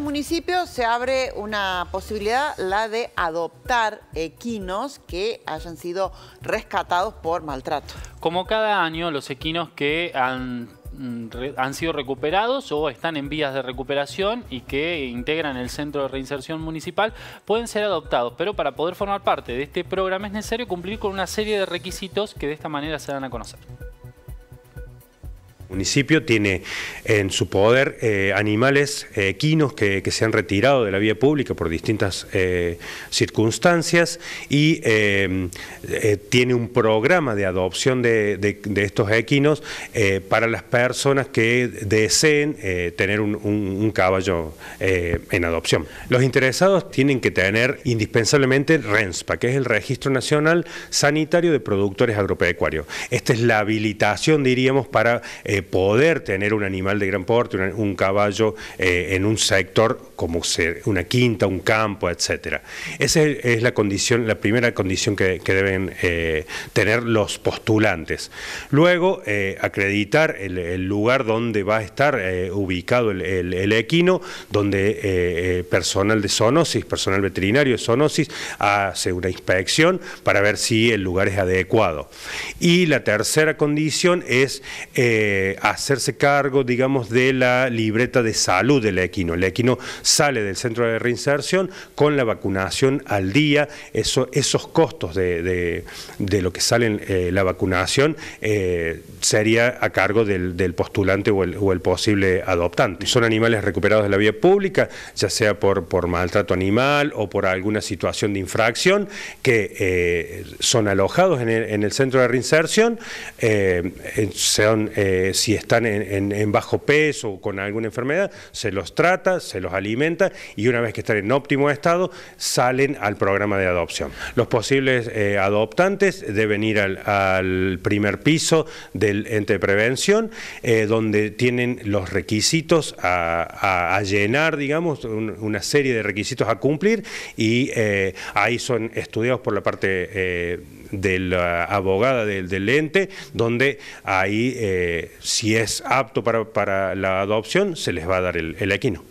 municipio se abre una posibilidad, la de adoptar equinos que hayan sido rescatados por maltrato. Como cada año, los equinos que han mm, han sido recuperados o están en vías de recuperación y que integran el centro de reinserción municipal pueden ser adoptados, pero para poder formar parte de este programa es necesario cumplir con una serie de requisitos que de esta manera se dan a conocer municipio tiene en su poder eh, animales eh, equinos que, se han retirado de la vía pública por distintas eh, circunstancias y tiene un programa de adopción de, estos equinos para las personas que deseen tener un, un caballo en adopción. Los interesados tienen que tener indispensablemente RENSPA, que es el Registro Nacional Sanitario de Productores Agropecuarios. Esta es la habilitación, diríamos, para... Eh, poder tener un animal de gran porte, un, caballo eh, en un sector como ser una quinta, un campo, etcétera Esa es la condición, la primera condición que, deben eh, tener los postulantes. Luego, acreditar el, lugar donde va a estar ubicado el, equino, donde personal de zoonosis, personal veterinario de zoonosis, hace una inspección para ver si el lugar es adecuado. Y la tercera condición es hacerse cargo, digamos, de la libreta de salud del equino. El equino sale del centro de reinserción con la vacunación al día. esos costos de, lo que sale eh, la vacunación eh, sería a cargo del, postulante o el, posible adoptante. Son animales recuperados de la vía pública, ya sea por, maltrato animal o por alguna situación de infracción, que eh, son alojados en el, centro de reinserción, si están en, bajo peso o con alguna enfermedad, se los trata, se los alimenta y una vez que están en óptimo estado, salen al programa de adopción. Los posibles eh, adoptantes deben ir al, primer piso del ente de prevención, eh, donde tienen los requisitos a, llenar, digamos, una serie de requisitos a cumplir y eh, ahí son estudiados por la parte de la abogada del, ente, donde ahí, eh, si es apto para, para, la adopción, se les va a dar el, el equino.